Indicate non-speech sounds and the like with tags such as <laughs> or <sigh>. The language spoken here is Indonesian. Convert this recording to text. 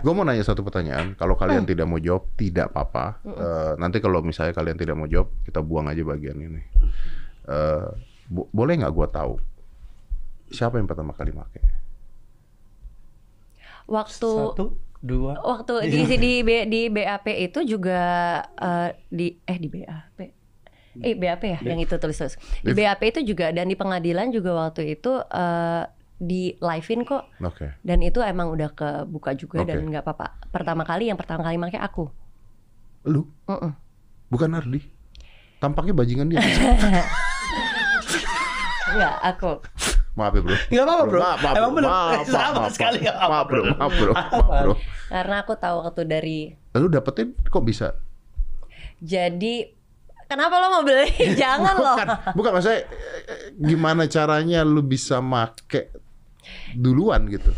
Gue mau nanya satu pertanyaan. Kalau kalian hmm. tidak mau jawab, tidak apa-apa. Uh, nanti kalau misalnya kalian tidak mau jawab, kita buang aja bagian ini. Uh, bo boleh nggak gue tahu siapa yang pertama kali pakai? Waktu satu dua waktu di iya. di B, di BAP itu juga uh, di eh di BAP eh BAP ya iya. yang itu tulis tulis di BAP itu juga dan di pengadilan juga waktu itu uh, di live-in kok. Okay. Dan itu emang udah kebuka juga okay. dan nggak apa-apa. Pertama kali yang pertama kali makai aku. Lu? Uh -uh. Bukan Ardi. Tampaknya bajingan dia. Enggak, <laughs> iya, aku. Maaf ya bro. Enggak apa-apa bro. Maaf, maaf, Emang maaf Maaf, Sama maaf, sekali Maaf, Maaf bro, maaf bro. Maaf <laughs> bro. Karena aku tahu waktu dari. lu dapetin kok bisa? Jadi kenapa lo mau beli? <laughs> Jangan bukan, loh. Bukan maksudnya eh, eh, gimana caranya lu bisa make duluan gitu